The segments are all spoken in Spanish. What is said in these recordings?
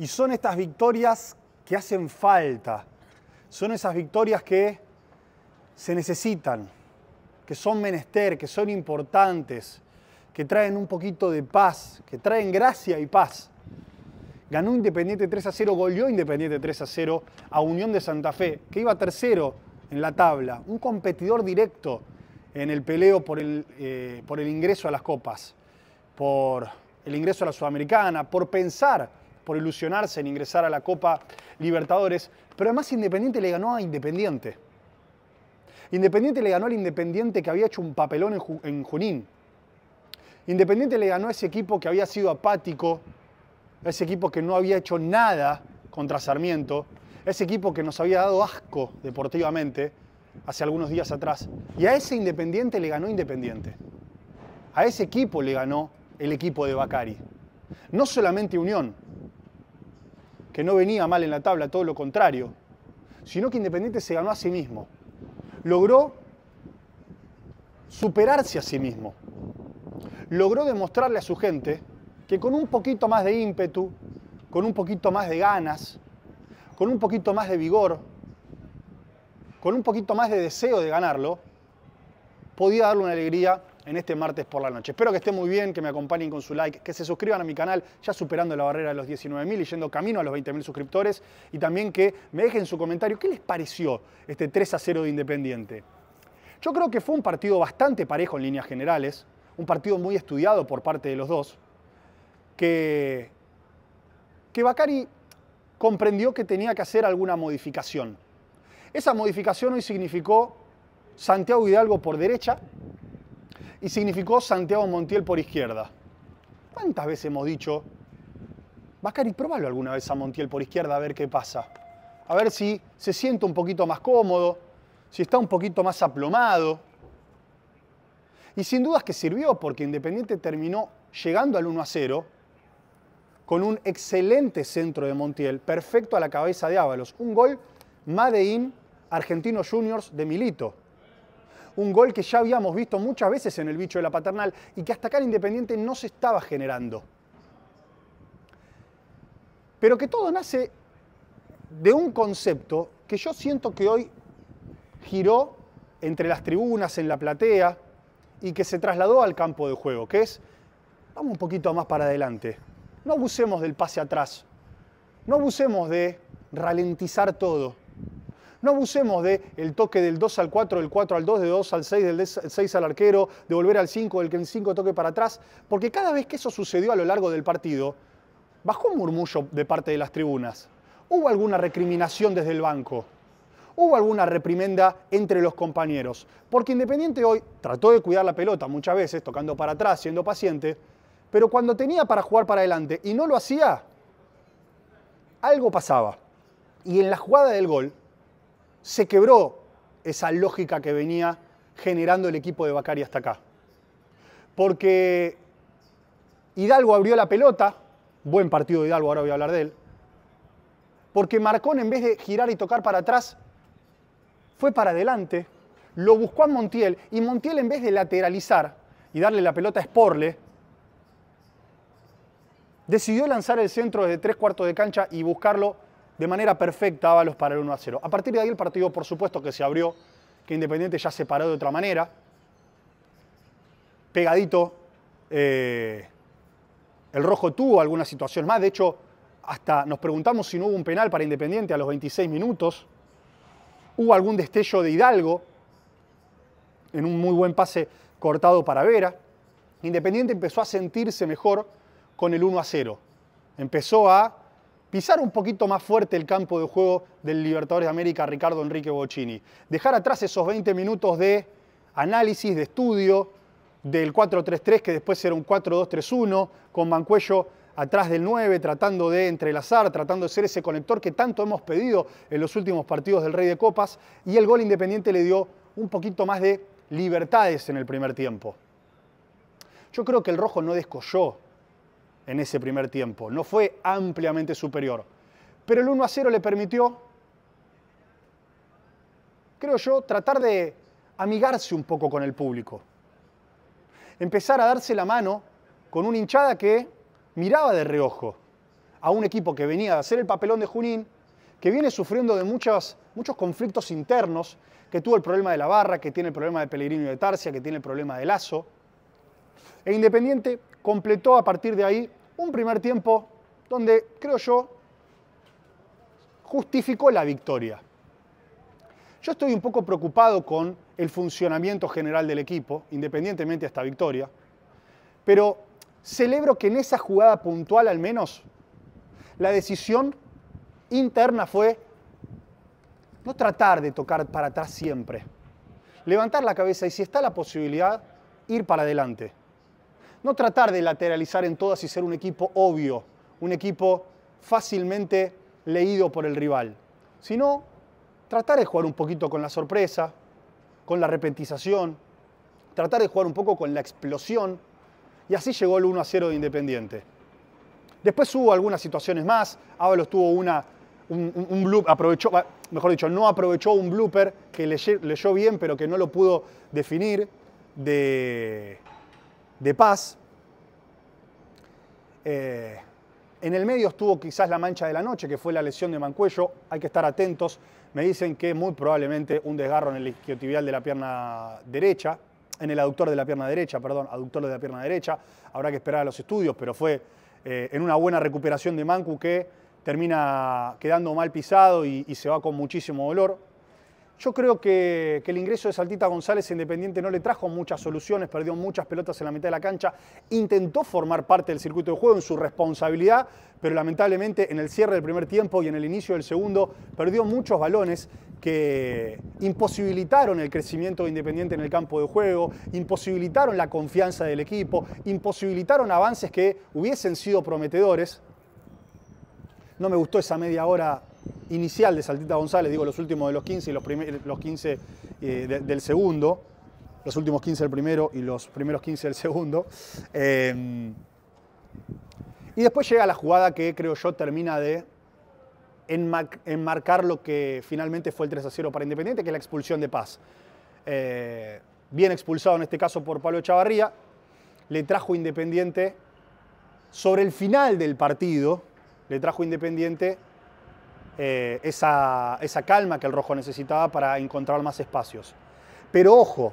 Y son estas victorias que hacen falta, son esas victorias que se necesitan, que son menester, que son importantes, que traen un poquito de paz, que traen gracia y paz. Ganó Independiente 3 a 0, goleó Independiente 3 a 0 a Unión de Santa Fe, que iba tercero en la tabla, un competidor directo en el peleo por el, eh, por el ingreso a las copas, por el ingreso a la Sudamericana, por pensar por ilusionarse en ingresar a la Copa Libertadores, pero además Independiente le ganó a Independiente. Independiente le ganó al Independiente que había hecho un papelón en, Junín. Independiente le ganó a ese equipo que había sido apático, ese equipo que no había hecho nada contra Sarmiento, ese equipo que nos había dado asco deportivamente hace algunos días atrás. Y a ese Independiente le ganó Independiente. A ese equipo le ganó el equipo de Bacari. No solamente Unión, que no venía mal en la tabla, todo lo contrario, sino que Independiente se ganó a sí mismo. Logró superarse a sí mismo. Logró demostrarle a su gente que con un poquito más de ímpetu, con un poquito más de ganas, con un poquito más de vigor, con un poquito más de deseo de ganarlo, podía darle una alegría en este martes por la noche. Espero que estén muy bien, que me acompañen con su like, que se suscriban a mi canal, ya superando la barrera de los 19.000 y yendo camino a los 20.000 suscriptores, y también que me dejen su comentario qué les pareció este 3 a 0 de Independiente. Yo creo que fue un partido bastante parejo en líneas generales, un partido muy estudiado por parte de los dos, que, que Bacari comprendió que tenía que hacer alguna modificación. Esa modificación hoy significó Santiago Hidalgo por derecha, y significó Santiago Montiel por izquierda. ¿Cuántas veces hemos dicho, Bacari, probalo alguna vez a Montiel por izquierda a ver qué pasa? A ver si se siente un poquito más cómodo, si está un poquito más aplomado. Y sin dudas que sirvió porque Independiente terminó llegando al 1 a 0 con un excelente centro de Montiel, perfecto a la cabeza de Ábalos. Un gol Madein Argentino Juniors de Milito un gol que ya habíamos visto muchas veces en el bicho de la paternal y que hasta acá el Independiente no se estaba generando. Pero que todo nace de un concepto que yo siento que hoy giró entre las tribunas, en la platea, y que se trasladó al campo de juego, que es, vamos un poquito más para adelante, no abusemos del pase atrás, no abusemos de ralentizar todo, no abusemos del toque del 2 al 4, del 4 al 2, del 2 al 6, del 6 al arquero, de volver al 5, del 5 toque para atrás, porque cada vez que eso sucedió a lo largo del partido, bajó un murmullo de parte de las tribunas. Hubo alguna recriminación desde el banco. Hubo alguna reprimenda entre los compañeros. Porque Independiente hoy trató de cuidar la pelota muchas veces, tocando para atrás, siendo paciente, pero cuando tenía para jugar para adelante y no lo hacía, algo pasaba. Y en la jugada del gol, se quebró esa lógica que venía generando el equipo de Bacari hasta acá. Porque Hidalgo abrió la pelota, buen partido de Hidalgo, ahora voy a hablar de él, porque Marcón en vez de girar y tocar para atrás, fue para adelante, lo buscó a Montiel y Montiel en vez de lateralizar y darle la pelota a Sporle, decidió lanzar el centro desde tres cuartos de cancha y buscarlo de manera perfecta Ábalos para el 1 a 0. A partir de ahí el partido, por supuesto, que se abrió, que Independiente ya se paró de otra manera. Pegadito, eh, el rojo tuvo alguna situación más. De hecho, hasta nos preguntamos si no hubo un penal para Independiente a los 26 minutos. Hubo algún destello de Hidalgo en un muy buen pase cortado para Vera. Independiente empezó a sentirse mejor con el 1 a 0. Empezó a pisar un poquito más fuerte el campo de juego del Libertadores de América Ricardo Enrique Bocini, dejar atrás esos 20 minutos de análisis, de estudio del 4-3-3 que después era un 4-2-3-1 con Mancuello atrás del 9 tratando de entrelazar, tratando de ser ese conector que tanto hemos pedido en los últimos partidos del Rey de Copas y el gol independiente le dio un poquito más de libertades en el primer tiempo. Yo creo que el rojo no descolló en ese primer tiempo. No fue ampliamente superior. Pero el 1 a 0 le permitió, creo yo, tratar de amigarse un poco con el público. Empezar a darse la mano con una hinchada que miraba de reojo a un equipo que venía a hacer el papelón de Junín, que viene sufriendo de muchos conflictos internos, que tuvo el problema de la barra, que tiene el problema de Pellegrino y de Tarsia, que tiene el problema de Lazo. E Independiente completó a partir de ahí un primer tiempo donde, creo yo, justificó la victoria. Yo estoy un poco preocupado con el funcionamiento general del equipo, independientemente de esta victoria, pero celebro que en esa jugada puntual al menos, la decisión interna fue no tratar de tocar para atrás siempre, levantar la cabeza y si está la posibilidad, ir para adelante no tratar de lateralizar en todas y ser un equipo obvio, un equipo fácilmente leído por el rival, sino tratar de jugar un poquito con la sorpresa, con la repentización, tratar de jugar un poco con la explosión, y así llegó el 1 a 0 de Independiente. Después hubo algunas situaciones más, Ábalos tuvo una, un, aprovechó, ah, mejor dicho, no aprovechó un blooper que leyó, leyó bien, pero que no lo pudo definir, de, de paz. Eh, en el medio estuvo quizás la mancha de la noche, que fue la lesión de Mancuello. Hay que estar atentos. Me dicen que muy probablemente un desgarro en el isquiotibial de la pierna derecha, en el aductor de la pierna derecha, perdón, aductor de la pierna derecha. Habrá que esperar a los estudios, pero fue eh, en una buena recuperación de Mancu que termina quedando mal pisado y se va con muchísimo dolor. Yo creo que, el ingreso de Saltita González Independiente no le trajo muchas soluciones, perdió muchas pelotas en la mitad de la cancha, intentó formar parte del circuito de juego en su responsabilidad, pero lamentablemente en el cierre del primer tiempo y en el inicio del segundo perdió muchos balones que imposibilitaron el crecimiento de Independiente en el campo de juego, imposibilitaron la confianza del equipo, imposibilitaron avances que hubiesen sido prometedores. No me gustó esa media hora inicial de Saltita González, digo los últimos de los 15 y los, eh, los 15 eh, del segundo, los últimos 15 del primero y los primeros 15 del segundo. Eh, y después llega la jugada que creo yo termina de enmarcar lo que finalmente fue el 3 a 0 para Independiente, que es la expulsión de Paz. bien expulsado en este caso por Pablo Chavarría, le trajo Independiente sobre el final del partido, le trajo Independiente eh, esa, esa calma que el rojo necesitaba para encontrar más espacios. Pero ojo,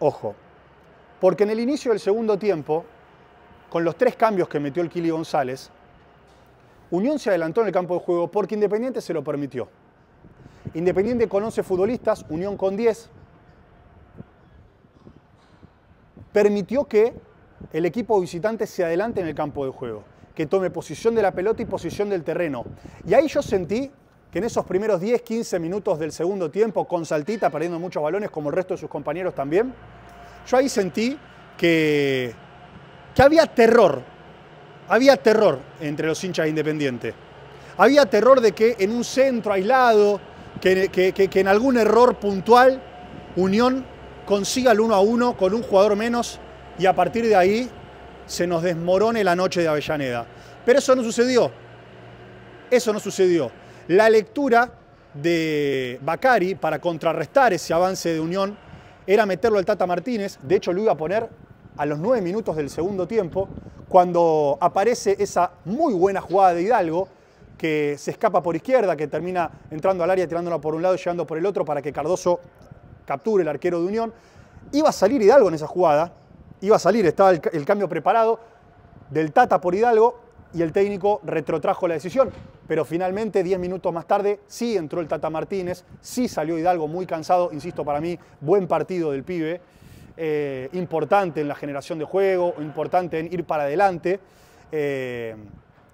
ojo, porque en el inicio del segundo tiempo, con los tres cambios que metió el Kili González, Unión se adelantó en el campo de juego porque Independiente se lo permitió. Independiente con 11 futbolistas, Unión con 10, permitió que el equipo visitante se adelante en el campo de juego que tome posición de la pelota y posición del terreno. Y ahí yo sentí que en esos primeros 10, 15 minutos del segundo tiempo, con Saltita perdiendo muchos balones, como el resto de sus compañeros también, yo ahí sentí que, que había terror, había terror entre los hinchas independientes. Había terror de que en un centro aislado, que, que en algún error puntual, Unión consiga el 1 a 1 con un jugador menos y a partir de ahí se nos desmorone la noche de Avellaneda. Pero eso no sucedió. Eso no sucedió. La lectura de Bacari para contrarrestar ese avance de Unión era meterlo al Tata Martínez. De hecho, lo iba a poner a los nueve minutos del segundo tiempo, cuando aparece esa muy buena jugada de Hidalgo, que se escapa por izquierda, que termina entrando al área, tirándola por un lado y llegando por el otro para que Cardoso capture el arquero de Unión. Iba a salir Hidalgo en esa jugada, iba a salir, estaba el, cambio preparado del Tata por Hidalgo y el técnico retrotrajo la decisión. Pero finalmente, 10 minutos más tarde, sí entró el Tata Martínez, sí salió Hidalgo muy cansado, insisto, para mí, buen partido del pibe, eh, importante en la generación de juego, importante en ir para adelante. Eh,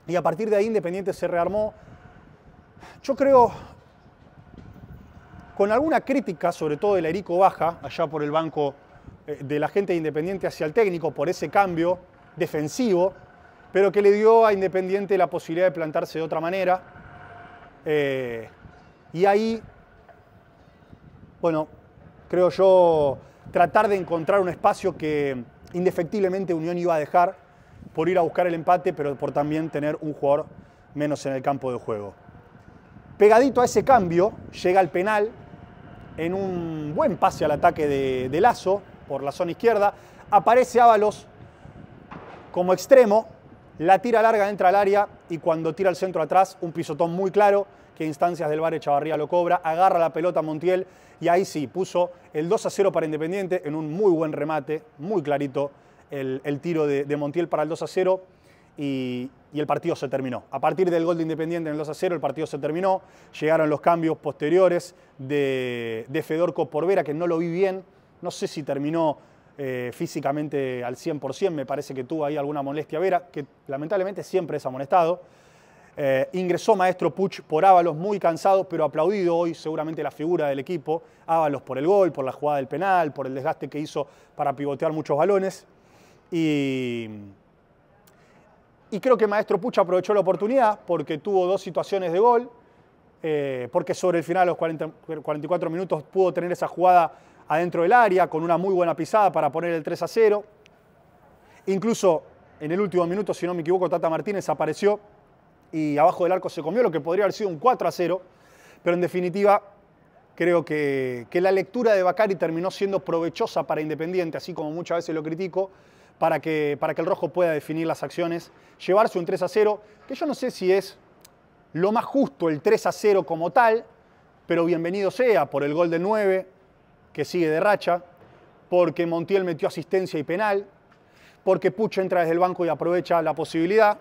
y a partir de ahí Independiente se rearmó, yo creo, con alguna crítica, sobre todo de la Erico Baja, allá por el banco eh, de la gente de Independiente hacia el técnico por ese cambio defensivo, pero que le dio a Independiente la posibilidad de plantarse de otra manera. Eh, y ahí, bueno, creo yo, tratar de encontrar un espacio que indefectiblemente Unión iba a dejar por ir a buscar el empate, pero por también tener un jugador menos en el campo de juego. Pegadito a ese cambio, llega el penal en un buen pase al ataque de, de Lazo, por la zona izquierda. Aparece Ábalos como extremo, la tira larga entra al área y cuando tira el centro atrás, un pisotón muy claro que instancias del bar Chavarría lo cobra, agarra la pelota Montiel y ahí sí, puso el 2 a 0 para Independiente en un muy buen remate, muy clarito el, tiro de, Montiel para el 2 a 0 y, el partido se terminó. A partir del gol de Independiente en el 2 a 0 el partido se terminó, llegaron los cambios posteriores de, de Fedorco por Vera que no lo vi bien, no sé si terminó eh, físicamente al 100%, me parece que tuvo ahí alguna molestia Vera, que lamentablemente siempre es amonestado. Eh, ingresó maestro Puch por Ábalos, muy cansado, pero aplaudido hoy seguramente la figura del equipo. Ábalos por el gol, por la jugada del penal, por el desgaste que hizo para pivotear muchos balones. Y, y creo que maestro Puch aprovechó la oportunidad porque tuvo dos situaciones de gol, eh, porque sobre el final, a los 44 minutos, pudo tener esa jugada adentro del área con una muy buena pisada para poner el 3 a 0. Incluso en el último minuto, si no me equivoco, Tata Martínez apareció y abajo del arco se comió lo que podría haber sido un 4 a 0. Pero en definitiva, creo que, la lectura de Bacari terminó siendo provechosa para Independiente, así como muchas veces lo critico, para que, para que el rojo pueda definir las acciones, llevarse un 3 a 0, que yo no sé si es lo más justo el 3 a 0 como tal, pero bienvenido sea por el gol de 9, que sigue de racha, porque Montiel metió asistencia y penal, porque Pucho entra desde el banco y aprovecha la posibilidad,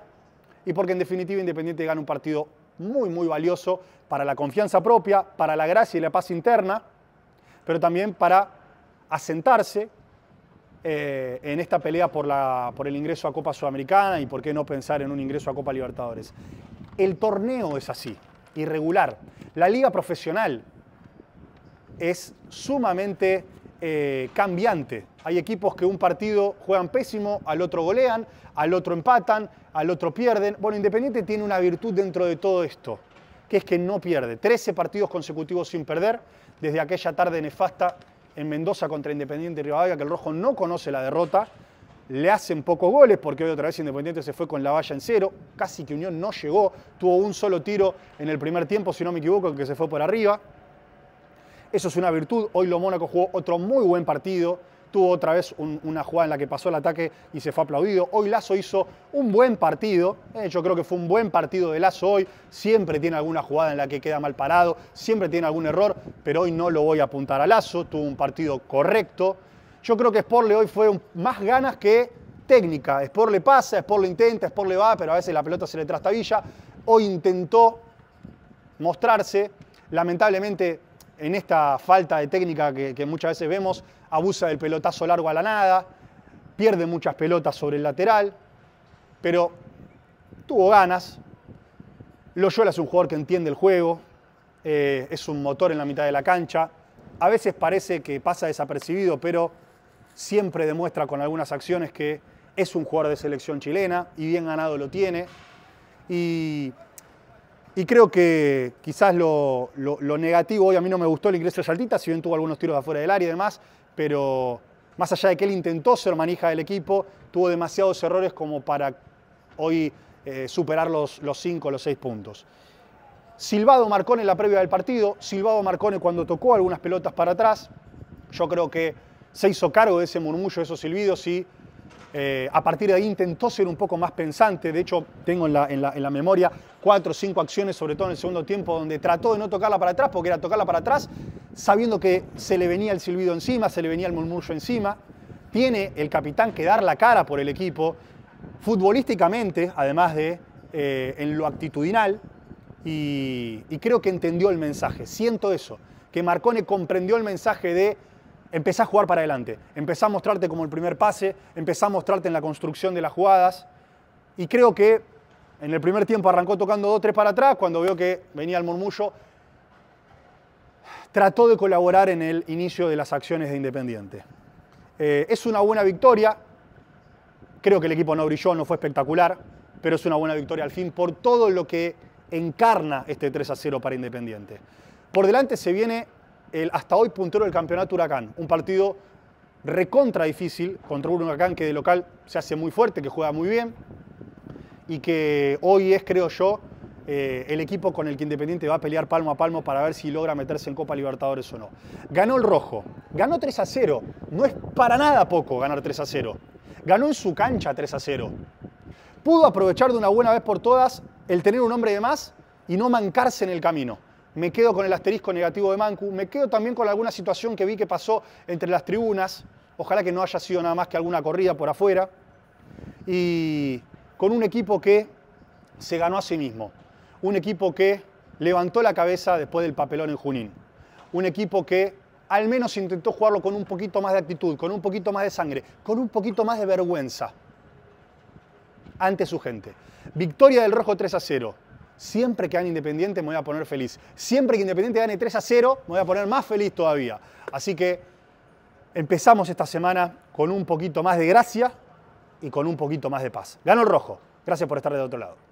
y porque en definitiva Independiente gana un partido muy, muy valioso para la confianza propia, para la gracia y la paz interna, pero también para asentarse eh, en esta pelea por, la, por el ingreso a Copa Sudamericana y por qué no pensar en un ingreso a Copa Libertadores. El torneo es así, irregular. La liga profesional es sumamente eh, cambiante. Hay equipos que un partido juegan pésimo, al otro golean, al otro empatan, al otro pierden. Bueno, Independiente tiene una virtud dentro de todo esto, que es que no pierde. 13 partidos consecutivos sin perder desde aquella tarde nefasta en Mendoza contra Independiente Rivadavia, que el Rojo no conoce la derrota. Le hacen pocos goles porque hoy otra vez Independiente se fue con la valla en cero. Casi que Unión no llegó. Tuvo un solo tiro en el primer tiempo, si no me equivoco, que se fue por arriba. Eso es una virtud. Hoy lo Mónaco jugó otro muy buen partido. Tuvo otra vez una jugada en la que pasó el ataque y se fue aplaudido. Hoy Lazo hizo un buen partido. Eh, yo creo que fue un buen partido de Lazo hoy. Siempre tiene alguna jugada en la que queda mal parado. Siempre tiene algún error. Pero hoy no lo voy a apuntar a Lazo. Tuvo un partido correcto. Yo creo que Sporle hoy fue más ganas que técnica. Sport le pasa, Sport lo intenta, Sport le va, pero a veces la pelota se le trastabilla. Hoy intentó mostrarse. Lamentablemente en esta falta de técnica que, muchas veces vemos, abusa del pelotazo largo a la nada, pierde muchas pelotas sobre el lateral, pero tuvo ganas. Loyola es un jugador que entiende el juego, eh, es un motor en la mitad de la cancha. A veces parece que pasa desapercibido, pero siempre demuestra con algunas acciones que es un jugador de selección chilena y bien ganado lo tiene. Y y creo que quizás lo, negativo, hoy a mí no me gustó el ingreso de Saltita, si bien tuvo algunos tiros afuera del área y demás, pero más allá de que él intentó ser manija del equipo, tuvo demasiados errores como para hoy eh, superar los, cinco o los seis puntos. Silvado Marcone en la previa del partido, Silvado Marcone cuando tocó algunas pelotas para atrás, yo creo que se hizo cargo de ese murmullo, de esos silbidos y eh, a partir de ahí intentó ser un poco más pensante, de hecho tengo en la, memoria cuatro o cinco acciones, sobre todo en el segundo tiempo, donde trató de no tocarla para atrás, porque era tocarla para atrás, sabiendo que se le venía el silbido encima, se le venía el murmullo encima. Tiene el capitán que dar la cara por el equipo, futbolísticamente, además de eh, en lo actitudinal, y, y creo que entendió el mensaje, siento eso, que Marcone comprendió el mensaje de empezá a jugar para adelante, empezó a mostrarte como el primer pase, empezó a mostrarte en la construcción de las jugadas. Y creo que en el primer tiempo arrancó tocando dos, tres para atrás, cuando vio que venía el murmullo, trató de colaborar en el inicio de las acciones de Independiente. Eh, es una buena victoria, creo que el equipo no brilló, no fue espectacular, pero es una buena victoria al fin por todo lo que encarna este 3 a 0 para Independiente. Por delante se viene hasta hoy puntero del campeonato Huracán. Un partido recontra difícil contra un Huracán que de local se hace muy fuerte, que juega muy bien y que hoy es, creo yo, eh, el equipo con el que Independiente va a pelear palmo a palmo para ver si logra meterse en Copa Libertadores o no. Ganó el Rojo, ganó 3 a 0. No es para nada poco ganar 3 a 0. Ganó en su cancha 3 a 0. Pudo aprovechar de una buena vez por todas el tener un hombre de más y no mancarse en el camino me quedo con el asterisco negativo de Mancu, me quedo también con alguna situación que vi que pasó entre las tribunas, ojalá que no haya sido nada más que alguna corrida por afuera, y con un equipo que se ganó a sí mismo, un equipo que levantó la cabeza después del papelón en Junín, un equipo que al menos intentó jugarlo con un poquito más de actitud, con un poquito más de sangre, con un poquito más de vergüenza ante su gente. Victoria del Rojo 3 a 0. Siempre que gane Independiente me voy a poner feliz. Siempre que Independiente gane 3 a 0, me voy a poner más feliz todavía. Así que empezamos esta semana con un poquito más de gracia y con un poquito más de paz. Gano el rojo. Gracias por estar de otro lado.